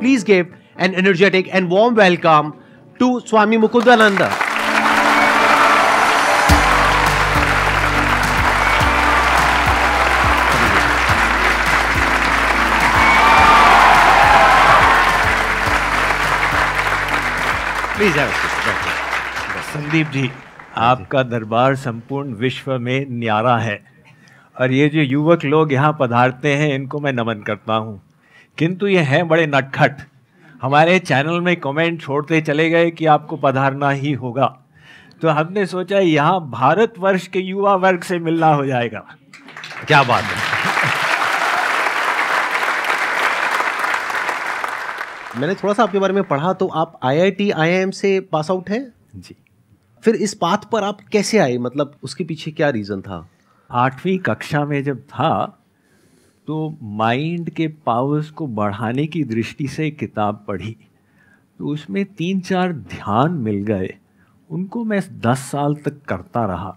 Please give an energetic and warm welcome to Swami Mukundananda. Please Sandeep ji आपका दरबार संपूर्ण विश्व में न्यारा है और ये जो युवक लोग यहाँ पधारते हैं इनको मैं नमन करता हूँ किंतु ये हैं बड़े नटखट हमारे चैनल में कमेंट छोड़ते चले गए कि आपको पधारना ही होगा तो हमने सोचा यहाँ भारतवर्ष के युवा वर्ग से मिलना हो जाएगा क्या बात है मैंने थोड़ा सा आपके बारे में पढ़ा तो आप आईआईटी आईआईएम से पास आउट हैं जी फिर इस बात पर आप कैसे आए मतलब उसके पीछे क्या रीज़न था आठवीं कक्षा में जब था तो माइंड के पावर्स को बढ़ाने की दृष्टि से किताब पढ़ी तो उसमें तीन चार ध्यान मिल गए उनको मैं दस साल तक करता रहा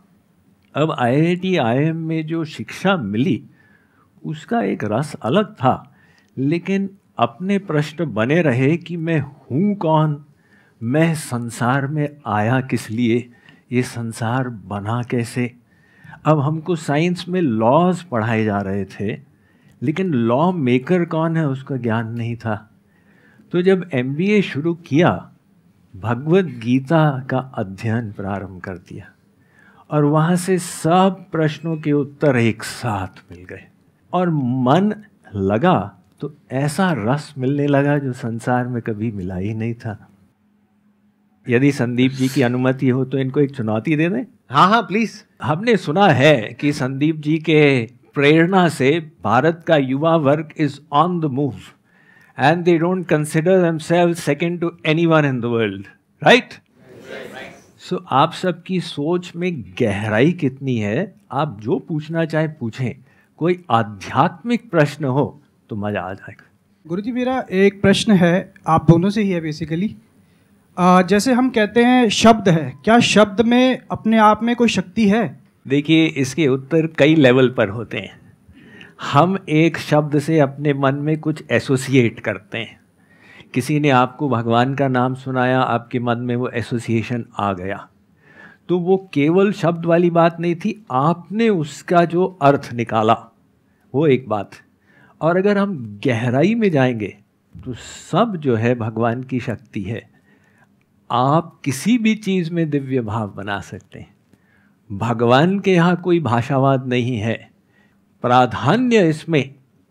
अब आईआईटी आईएम में जो शिक्षा मिली उसका एक रस अलग था लेकिन अपने प्रश्न बने रहे कि मैं हूँ कौन मैं संसार में आया किस लिए ये संसार बना कैसे अब हमको साइंस में लॉज पढ़ाए जा रहे थे लेकिन लॉ मेकर कौन है उसका ज्ञान नहीं था तो जब एम शुरू किया भगवत गीता का अध्ययन प्रारंभ कर दिया और वहाँ से सब प्रश्नों के उत्तर एक साथ मिल गए और मन लगा तो ऐसा रस मिलने लगा जो संसार में कभी मिला ही नहीं था यदि संदीप जी की अनुमति हो तो इनको एक चुनौती दे दें हाँ हाँ प्लीज़ हमने सुना है कि संदीप जी के प्रेरणा से भारत का युवा वर्ग is on the move and they don't consider selves second to any one in the world right so आप सबकी सोच में गहराई कितनी है आप जो पूछना चाहे पूछें कोई आध्यात्मिक प्रश्न हो तो मज़ा आ जाएगा गुरु जी मेरा एक प्रश्न है आप दोनों से ही है बेसिकली जैसे हम कहते हैं शब्द है क्या शब्द में अपने आप में कोई शक्ति है देखिए इसके उत्तर कई लेवल पर होते हैं हम एक शब्द से अपने मन में कुछ एसोसिएट करते हैं किसी ने आपको भगवान का नाम सुनाया आपके मन में वो एसोसिएशन आ गया तो वो केवल शब्द वाली बात नहीं थी आपने उसका जो अर्थ निकाला वो एक बात और अगर हम गहराई में जाएंगे तो सब जो है भगवान की शक्ति है आप किसी भी चीज़ में दिव्य भाव बना सकते हैं भगवान के यहाँ कोई भाषावाद नहीं है प्राधान्य इसमें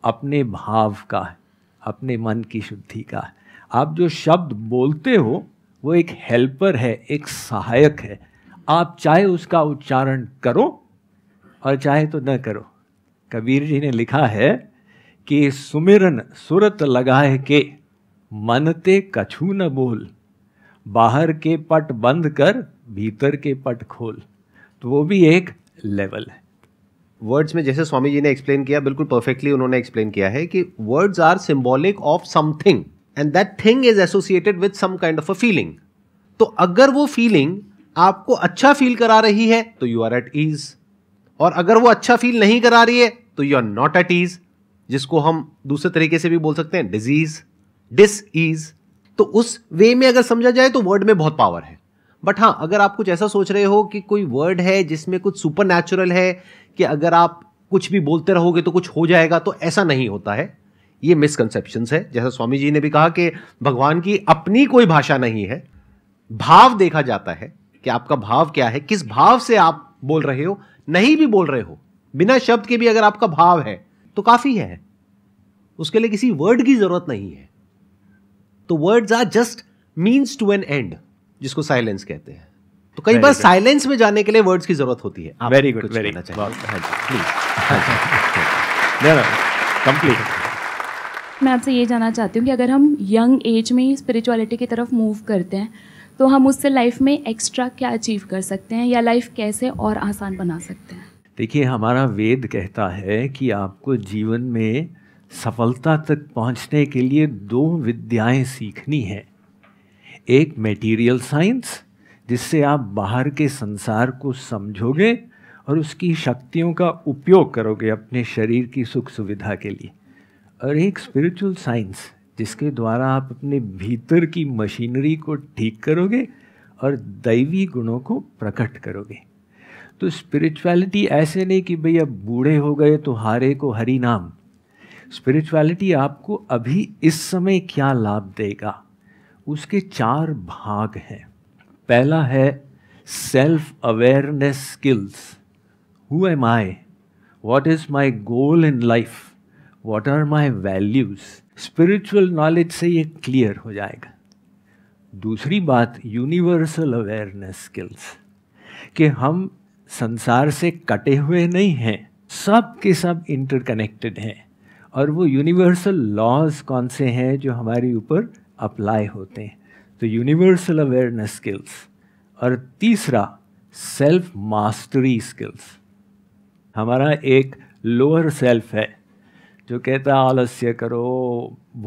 अपने भाव का है अपने मन की शुद्धि का है आप जो शब्द बोलते हो वो एक हेल्पर है एक सहायक है आप चाहे उसका उच्चारण करो और चाहे तो न करो कबीर जी ने लिखा है कि सुमिरन सुरत लगाए के मनते कछू न बोल बाहर के पट बंद कर भीतर के पट खोल तो वो भी एक लेवल है वर्ड्स में जैसे स्वामी जी ने एक्सप्लेन किया बिल्कुल परफेक्टली उन्होंने एक्सप्लेन किया है कि words are symbolic of something and that thing is associated with some kind of a feeling तो अगर वो फीलिंग आपको अच्छा फील करा रही है तो यू आर एट ईज और अगर वो अच्छा फील नहीं करा रही है तो you are not at ease जिसको हम दूसरे तरीके से भी बोल सकते हैं डिजीज डिस ईज तो उस वे में अगर समझा जाए तो वर्ड में बहुत पावर है बट हाँ अगर आप कुछ ऐसा सोच रहे हो कि कोई वर्ड है जिसमें कुछ सुपर है कि अगर आप कुछ भी बोलते रहोगे तो कुछ हो जाएगा तो ऐसा नहीं होता है ये मिसकनसेप्शन है जैसा स्वामी जी ने भी कहा कि भगवान की अपनी कोई भाषा नहीं है भाव देखा जाता है कि आपका भाव क्या है किस भाव से आप बोल रहे हो नहीं भी बोल रहे हो बिना शब्द के भी अगर आपका भाव है तो काफी है उसके लिए किसी वर्ड की जरूरत नहीं है तो words are just means to an end जिसको साइलेंस कहते हैं तो कई बार साइलेंस में जाने के लिए वर्ड्स की जरूरत होती है वेरी गुड वेरी कंप्लीट मैं आपसे ये जानना चाहती हूँ कि अगर हम यंग एज में स्पिरिचुअलिटी की तरफ मूव करते हैं तो हम उससे लाइफ में एक्स्ट्रा क्या अचीव कर सकते हैं या लाइफ कैसे और आसान बना सकते हैं देखिए हमारा वेद कहता है कि आपको जीवन में सफलता तक पहुंचने के लिए दो विद्याएं सीखनी है एक मेटीरियल साइंस जिससे आप बाहर के संसार को समझोगे और उसकी शक्तियों का उपयोग करोगे अपने शरीर की सुख सुविधा के लिए और एक स्पिरिचुअल साइंस जिसके द्वारा आप अपने भीतर की मशीनरी को ठीक करोगे और दैवी गुणों को प्रकट करोगे तो स्पिरिचुअलिटी ऐसे नहीं कि भई अब बूढ़े हो गए तो हारे को हरी नाम स्पिरिचुअलिटी आपको अभी इस समय क्या लाभ देगा उसके चार भाग हैं पहला है self awareness skills who am I what is my goal in life what are my values spiritual knowledge से ये क्लियर हो जाएगा दूसरी बात यूनिवर्सल अवेयरनेस स्किल्स कि हम संसार से कटे हुए नहीं हैं सब के सब इंटरकनेक्टेड हैं और वो यूनिवर्सल लॉज कौन से हैं जो हमारे ऊपर अप्लाई होते हैं तो यूनिवर्सल अवेयरनेस स्किल्स और तीसरा सेल्फ मास्टरी स्किल्स हमारा एक लोअर सेल्फ है जो कहता है आलस्य करो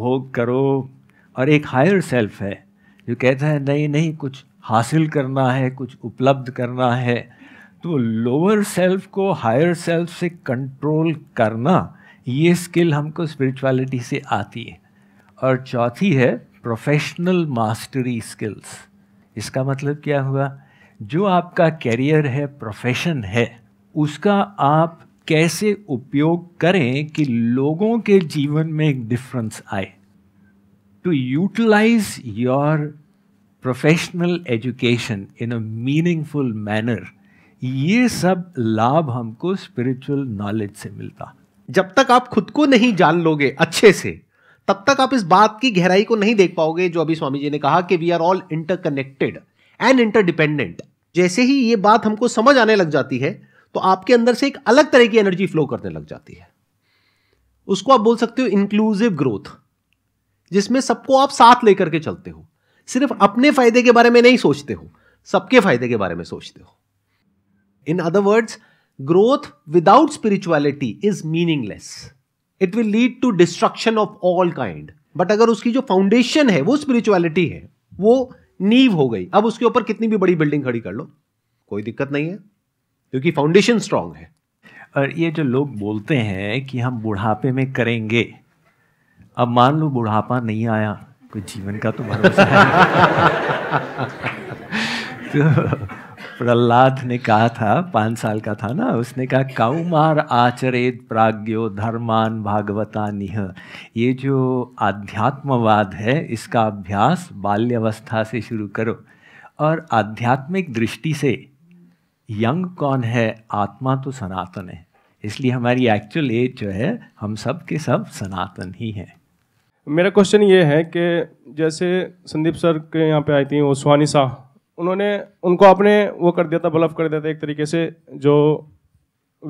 भोग करो और एक हायर सेल्फ है जो कहता है नहीं नहीं कुछ हासिल करना है कुछ उपलब्ध करना है तो लोअर सेल्फ को हायर सेल्फ से कंट्रोल करना ये स्किल हमको स्पिरिचुअलिटी से आती है और चौथी है प्रोफेशनल मास्टरी स्किल्स इसका मतलब क्या हुआ जो आपका कैरियर है प्रोफेशन है उसका आप कैसे उपयोग करें कि लोगों के जीवन में एक डिफरेंस आए to utilize your professional education in a meaningful manner ये सब लाभ हमको स्पिरिचुअल नॉलेज से मिलता जब तक आप खुद को नहीं जान लोगे अच्छे से तब तक आप इस बात की गहराई को नहीं देख पाओगे जो अभी स्वामी जी ने कहा कि we are all interconnected and interdependent जैसे ही ये बात हमको समझ आने लग जाती है तो आपके अंदर से एक अलग तरह की एनर्जी फ्लो करने लग जाती है उसको आप बोल सकते हो इंक्लूसिव ग्रोथ जिसमें सबको आप साथ लेकर के चलते हो सिर्फ अपने फायदे के बारे में नहीं सोचते हो सबके फायदे के बारे में सोचते हो in other words growth without spirituality is meaningless it will lead to destruction of all kind but अगर उसकी जो फाउंडेशन है वो स्पिरिचुअलिटी है वो नीव हो गई अब उसके ऊपर कितनी भी बड़ी बिल्डिंग खड़ी कर लो कोई दिक्कत नहीं है क्योंकि फाउंडेशन स्ट्रांग है और ये जो लोग बोलते हैं कि हम बुढ़ापे में करेंगे अब मान लो बुढ़ापा नहीं आया कोई जीवन का तो भरोसा है तो प्रहलाद ने कहा था पाँच साल का था ना उसने कहा कौमार आचरित प्राज्ञो धर्मान भागवता निह ये जो आध्यात्मवाद है इसका अभ्यास बाल्यावस्था से शुरू करो और आध्यात्मिक दृष्टि से यंग कौन है आत्मा तो सनातन है इसलिए हमारी एक्चुअल एज जो है हम सब के सब सनातन ही हैं मेरा क्वेश्चन ये है कि जैसे संदीप सर के यहाँ पे आई थी वो सुहानी शाह उन्होंने उनको आपने वो कर दिया था बलफ कर दिया था एक तरीके से जो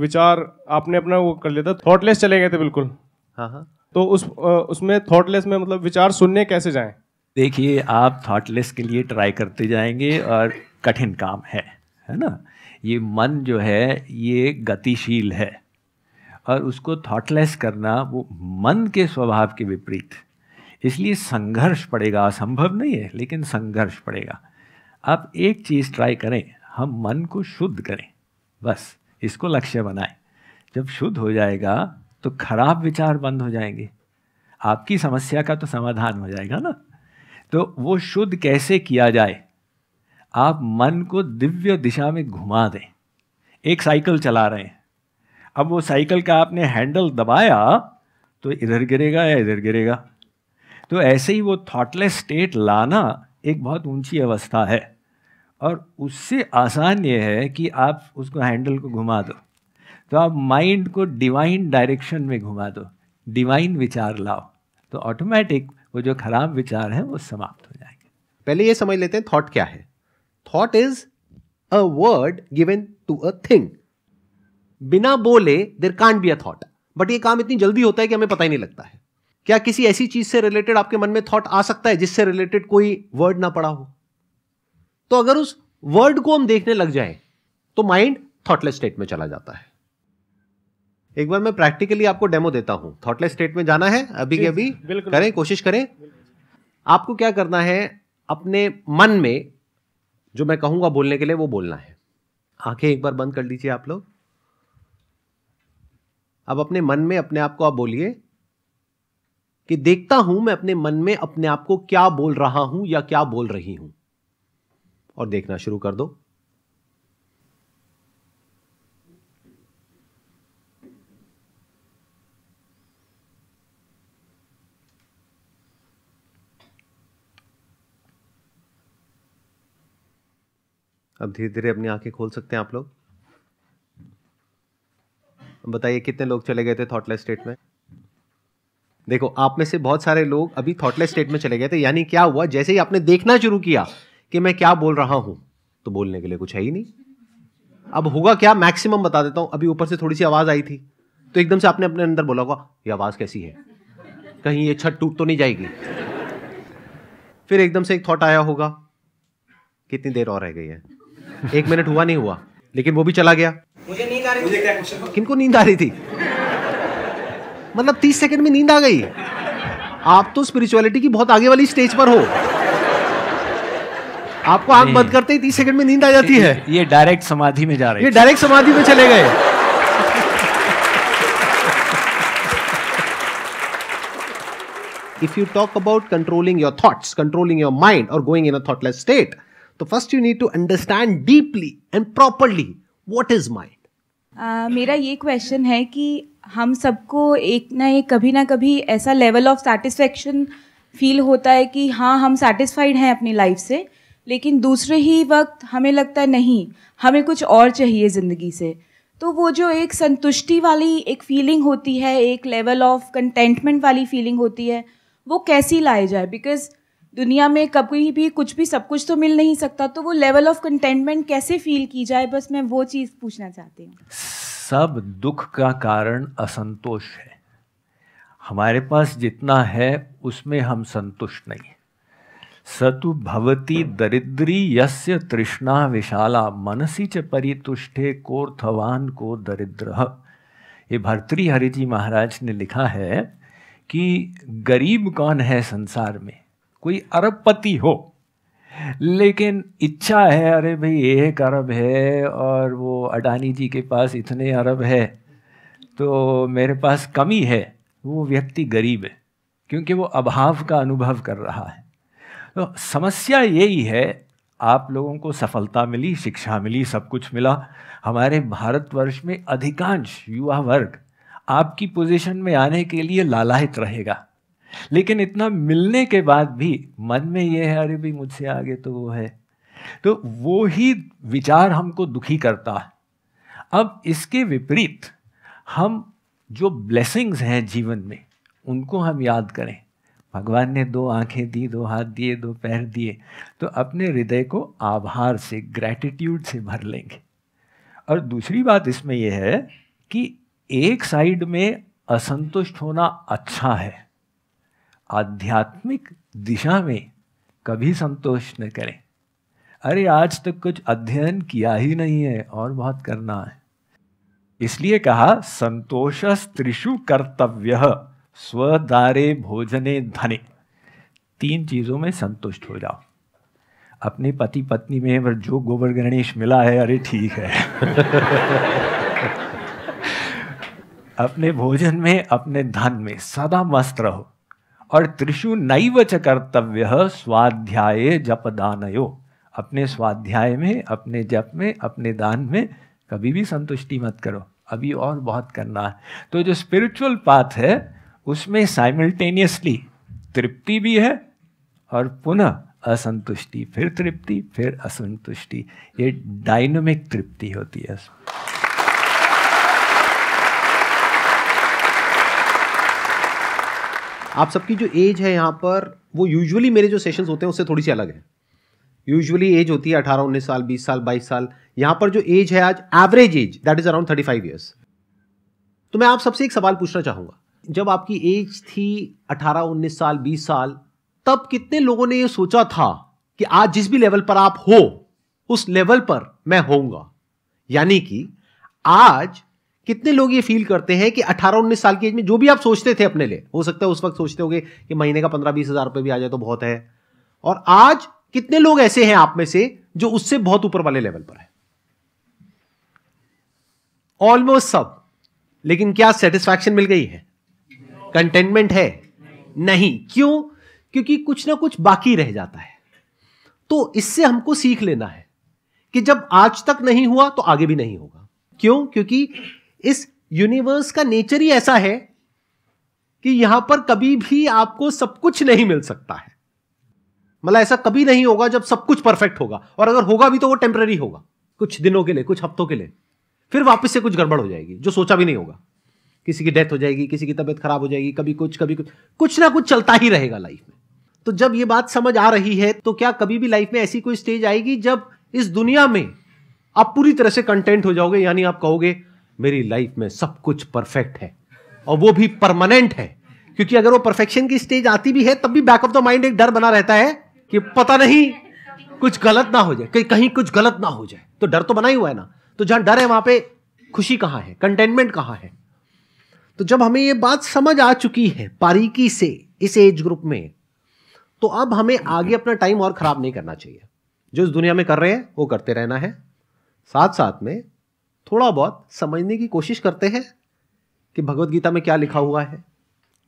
विचार आपने अपना वो कर लिया था थॉटलेस चले गए थे बिल्कुल हाँ हाँ तो उस उसमें थॉटलेस में मतलब विचार सुनने कैसे जाएं देखिए आप थॉटलेस के लिए ट्राई करते जाएंगे और कठिन काम है है ना ये मन जो है ये गतिशील है और उसको थॉटलेस करना वो मन के स्वभाव के विपरीत इसलिए संघर्ष पड़ेगा असंभव नहीं है लेकिन संघर्ष पड़ेगा आप एक चीज़ ट्राई करें हम मन को शुद्ध करें बस इसको लक्ष्य बनाएं जब शुद्ध हो जाएगा तो खराब विचार बंद हो जाएंगे आपकी समस्या का तो समाधान हो जाएगा ना तो वो शुद्ध कैसे किया जाए आप मन को दिव्य दिशा में घुमा दें एक साइकिल चला रहे हैं अब वो साइकिल का आपने हैंडल दबाया तो इधर गिरेगा या इधर गिरेगा तो ऐसे ही वो थॉटलेस स्टेट लाना एक बहुत ऊंची अवस्था है और उससे आसान ये है कि आप उसको हैंडल को घुमा दो तो आप माइंड को डिवाइन डायरेक्शन में घुमा दो डिवाइन विचार लाओ तो ऑटोमेटिक वो जो खराब विचार हैं वो समाप्त हो जाएंगे पहले ये समझ लेते हैं थॉट क्या है thought is a word given to a thing बिना बोले there can't be a thought but ये काम इतनी जल्दी होता है कि हमें पता ही नहीं लगता है क्या किसी ऐसी चीज से रिलेटेड आपके मन में थॉट आ सकता है जिससे रिलेटेड कोई वर्ड ना पड़ा हो तो अगर उस वर्ड को हम देखने लग जाए तो माइंड थॉटलेस स्टेट में चला जाता है एक बार मैं प्रैक्टिकली आपको डेमो देता हूं थॉटलेस स्टेट में जाना है अभी के अभी करें कोशिश करें आपको क्या करना है अपने मन में जो मैं कहूंगा बोलने के लिए वो बोलना है आंखें एक बार बंद कर लीजिए आप लोग अब अपने मन में अपने आप को आप बोलिए कि देखता हूं मैं अपने मन में अपने आप को क्या बोल रहा हूं या क्या बोल रही हूं और देखना शुरू कर दो अब धीरे धीरे अपनी आंखें खोल सकते हैं आप लोग बताइए कितने लोग चले गए थे थॉटलेस स्टेट में देखो आप में से बहुत सारे लोग अभी थॉटलेस स्टेट में चले गए थे यानी क्या हुआ जैसे ही आपने देखना शुरू किया कि मैं क्या बोल रहा हूं तो बोलने के लिए कुछ है ही नहीं अब होगा क्या मैक्सिमम बता देता हूं अभी ऊपर से थोड़ी सी आवाज आई थी तो एकदम से आपने अपने अंदर बोला होगा ये आवाज कैसी है कहीं ये छत टूट तो नहीं जाएगी फिर एकदम से एक थॉट आया होगा कितनी देर और रह गई है एक मिनट हुआ नहीं हुआ लेकिन वो भी चला गया मुझे नींद आ रही थी किनको नींद आ रही थी मतलब तीस सेकंड में नींद आ गई आप तो स्पिरिचुअलिटी की बहुत आगे वाली स्टेज पर हो आपको आंख बंद करते ही तीस सेकंड में नींद आ जाती है ये डायरेक्ट समाधि में जा रहे ये डायरेक्ट समाधि में चले गए if you talk about controlling your thoughts controlling your mind और going in a thoughtless state तो first you need to understand deeply and properly what is mind मेरा ये क्वेश्चन है कि हम सबको एक ना एक कभी ना कभी ऐसा लेवल ऑफ सेटिस्फेक्शन फील होता है कि हाँ हम सेटिस्फाइड हैं अपनी लाइफ से लेकिन दूसरे ही वक्त हमें लगता है नहीं हमें कुछ और चाहिए ज़िंदगी से तो वो जो एक संतुष्टि वाली एक फीलिंग होती है एक लेवल ऑफ कंटेंटमेंट वाली फीलिंग होती है वो कैसी लाई जाए बिकॉज दुनिया में कभी भी कुछ भी सब कुछ तो मिल नहीं सकता तो वो लेवल ऑफ कंटेंटमेंट कैसे फील की जाए बस मैं वो चीज़ पूछना चाहती हूँ सब दुख का कारण असंतोष है हमारे पास जितना है उसमें हम संतुष्ट नहीं सतु भवती दरिद्री यस्य तृष्णा विशाला मनसी च परितुष्टे कोर्थवान को दरिद्र ये भर्तृहरि हरिजी महाराज ने लिखा है कि गरीब कौन है संसार में कोई अरबपति हो लेकिन इच्छा है अरे भाई एक अरब है और वो अडानी जी के पास इतने अरब है तो मेरे पास कमी है वो व्यक्ति गरीब है क्योंकि वो अभाव का अनुभव कर रहा है तो समस्या यही है आप लोगों को सफलता मिली शिक्षा मिली सब कुछ मिला हमारे भारतवर्ष में अधिकांश युवा वर्ग आपकी पोजीशन में आने के लिए लालायित रहेगा लेकिन इतना मिलने के बाद भी मन में ये है अरे भाई मुझसे आगे तो वो है तो वो ही विचार हमको दुखी करता है अब इसके विपरीत हम जो ब्लेसिंग्स हैं जीवन में उनको हम याद करें भगवान ने दो आंखें दी दो हाथ दिए दो पैर दिए तो अपने हृदय को आभार से ग्रैटिट्यूड से भर लेंगे और दूसरी बात इसमें यह है कि एक साइड में असंतुष्ट होना अच्छा है आध्यात्मिक दिशा में कभी संतोष न करें अरे आज तक तो कुछ अध्ययन किया ही नहीं है और बहुत करना है इसलिए कहा संतोष त्रिशु कर्तव्य स्वदारे भोजने धने तीन चीज़ों में संतुष्ट हो जाओ अपने पति पत्नी में पर जो गोबर गणेश मिला है अरे ठीक है अपने भोजन में अपने धन में सदा मस्त रहो और त्रिशु नैव च कर्तव्य स्वाध्याय जप दानयो अपने स्वाध्याय में अपने जप में अपने दान में कभी भी संतुष्टि मत करो अभी और बहुत करना है तो जो स्पिरिचुअल पाथ है उसमें साइमल्टेनियसली तृप्ति भी है और पुनः असंतुष्टि फिर तृप्ति फिर असंतुष्टि ये डायनोमिक तृप्ति होती है आप सबकी जो एज है यहाँ पर वो यूजुअली मेरे जो सेशंस होते हैं उससे थोड़ी सी अलग है यूजुअली एज होती है अठारह उन्नीस साल बीस साल बाईस साल यहाँ पर जो एज है आज average age that is around thirty five years तो मैं आप सबसे एक सवाल पूछना चाहूंगा जब आपकी एज थी 18 19 साल 20 साल तब कितने लोगों ने ये सोचा था कि आज जिस भी लेवल पर आप हो उस लेवल पर मैं होऊंगा यानी कि आज कितने लोग ये फील करते हैं कि 18 19 साल की एज में जो भी आप सोचते थे अपने लिए हो सकता है उस वक्त सोचते होंगे कि महीने का पंद्रह बीस हजार रुपये भी आ जाए तो बहुत है और आज कितने लोग ऐसे हैं आप में से जो उससे बहुत ऊपर वाले लेवल पर है ऑलमोस्ट सब लेकिन क्या सेटिस्फैक्शन मिल गई है कंटेनमेंट है नहीं क्यों क्योंकि कुछ ना कुछ बाकी रह जाता है तो इससे हमको सीख लेना है कि जब आज तक नहीं हुआ तो आगे भी नहीं होगा क्यों क्योंकि इस यूनिवर्स का नेचर ही ऐसा है कि यहां पर कभी भी आपको सब कुछ नहीं मिल सकता है मतलब ऐसा कभी नहीं होगा जब सब कुछ परफेक्ट होगा और अगर होगा भी तो वो टेम्पररी होगा कुछ दिनों के लिए कुछ हफ्तों के लिए फिर वापस से कुछ गड़बड़ हो जाएगी जो सोचा भी नहीं होगा किसी की डेथ हो जाएगी किसी की तबीयत खराब हो जाएगी कभी कुछ कभी कुछ कुछ ना कुछ चलता ही रहेगा लाइफ में तो जब ये बात समझ आ रही है तो क्या कभी भी लाइफ में ऐसी कोई स्टेज आएगी जब इस दुनिया में आप पूरी तरह से कंटेंट हो जाओगे यानी आप कहोगे मेरी लाइफ में सब कुछ परफेक्ट है और वो भी परमानेंट है क्योंकि अगर वो परफेक्शन की स्टेज आती भी है तब भी बैक ऑफ द माइंड एक डर बना रहता है कि पता नहीं कुछ गलत ना हो जाए कहीं कहीं कुछ गलत ना हो जाए तो डर तो बना ही हुआ है ना तो जहां डर है वहां पे खुशी कहाँ है कंटेनमेंट कहाँ है तो जब हमें ये बात समझ आ चुकी है बारीकी से इस एज ग्रुप में तो अब हमें आगे अपना टाइम और ख़राब नहीं करना चाहिए जो इस दुनिया में कर रहे हैं वो करते रहना है साथ साथ में थोड़ा बहुत समझने की कोशिश करते हैं कि भगवत गीता में क्या लिखा हुआ है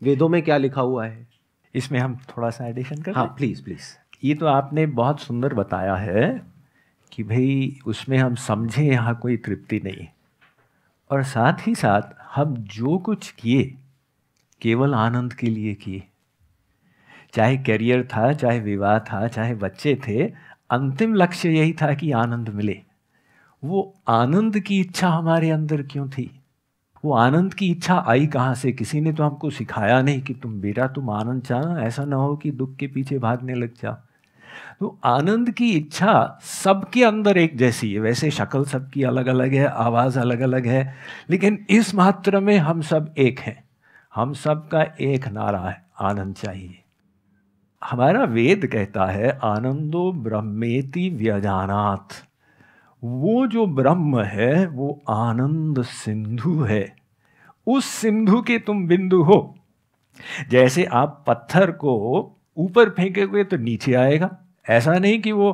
वेदों में क्या लिखा हुआ है इसमें हम थोड़ा सा एडिशन कर हाँ प्लीज़ प्लीज़ ये तो आपने बहुत सुंदर बताया है कि भाई उसमें हम समझे यहाँ कोई तृप्ति नहीं और साथ ही साथ हम जो कुछ किए केवल आनंद के लिए किए चाहे करियर था चाहे विवाह था चाहे बच्चे थे अंतिम लक्ष्य यही था कि आनंद मिले वो आनंद की इच्छा हमारे अंदर क्यों थी वो आनंद की इच्छा आई कहाँ से किसी ने तो हमको सिखाया नहीं कि तुम बेटा तुम आनंद चाहो ऐसा ना हो कि दुख के पीछे भागने लग जाओ तो आनंद की इच्छा सबके अंदर एक जैसी है वैसे शक्ल सबकी अलग अलग है आवाज़ अलग अलग है लेकिन इस मात्र में हम सब एक हैं हम सब का एक नारा है आनंद चाहिए हमारा वेद कहता है आनंदो ब्रह्मेति व्यजानाथ वो जो ब्रह्म है वो आनंद सिंधु है उस सिंधु के तुम बिंदु हो जैसे आप पत्थर को ऊपर फेंके हुए तो नीचे आएगा ऐसा नहीं कि वो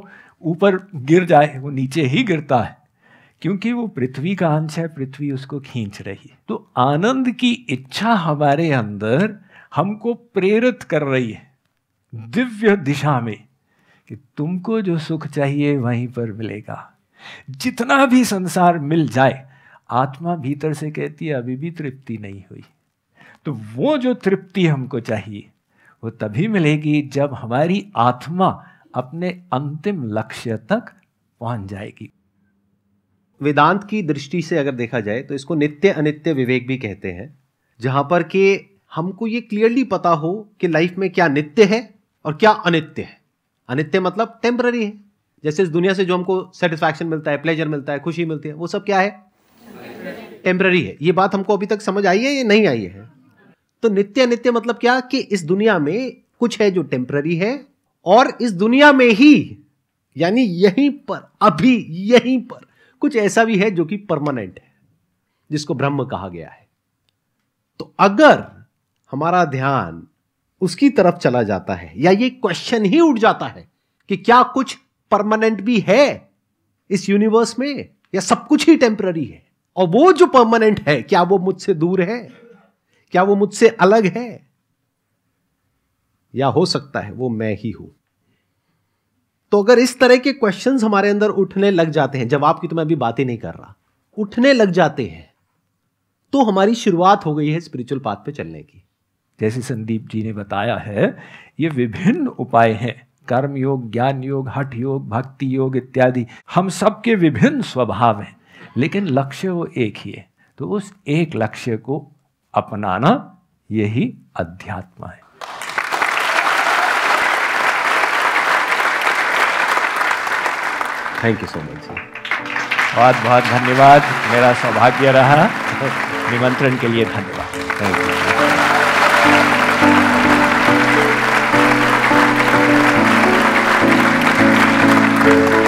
ऊपर गिर जाए वो नीचे ही गिरता है क्योंकि वो पृथ्वी का अंश है पृथ्वी उसको खींच रही है तो आनंद की इच्छा हमारे अंदर हमको प्रेरित कर रही है दिव्य दिशा में कि तुमको जो सुख चाहिए वहीं पर मिलेगा जितना भी संसार मिल जाए आत्मा भीतर से कहती है अभी भी तृप्ति नहीं हुई तो वो जो तृप्ति हमको चाहिए वो तभी मिलेगी जब हमारी आत्मा अपने अंतिम लक्ष्य तक पहुंच जाएगी वेदांत की दृष्टि से अगर देखा जाए तो इसको नित्य अनित्य विवेक भी कहते हैं जहां पर कि हमको ये क्लियरली पता हो कि लाइफ में क्या नित्य है और क्या अनित्य है अनित्य मतलब टेम्पररी है जैसे इस दुनिया से जो हमको सेटिस्फैक्शन मिलता है प्लेजर मिलता है खुशी मिलती है वो सब क्या है टेम्पररी है ये बात हमको अभी तक समझ आई है या नहीं आई है तो नित्य नित्य मतलब क्या कि इस दुनिया में कुछ है जो टेम्पररी है और इस दुनिया में ही यानी यहीं पर अभी यहीं पर कुछ ऐसा भी है जो कि परमानेंट है जिसको ब्रह्म कहा गया है तो अगर हमारा ध्यान उसकी तरफ चला जाता है या ये क्वेश्चन ही उठ जाता है कि क्या कुछ परमानेंट भी है इस यूनिवर्स में या सब कुछ ही टेम्पररी है और वो जो परमानेंट है क्या वो मुझसे दूर है क्या वो मुझसे अलग है या हो सकता है वो मैं ही हूं तो अगर इस तरह के क्वेश्चंस हमारे अंदर उठने लग जाते हैं जवाब की तो मैं अभी बात ही नहीं कर रहा उठने लग जाते हैं तो हमारी शुरुआत हो गई है स्पिरिचुअल पाथ पे चलने की जैसे संदीप जी ने बताया है ये विभिन्न उपाय हैं कर्म योग ज्ञान योग हठ योग भक्ति योग इत्यादि हम सबके विभिन्न स्वभाव हैं लेकिन लक्ष्य वो एक ही है तो उस एक लक्ष्य को अपनाना यही अध्यात्म है थैंक यू सो मच जी बहुत बहुत धन्यवाद मेरा सौभाग्य रहा निमंत्रण के लिए धन्यवाद थैंक यू Thank you.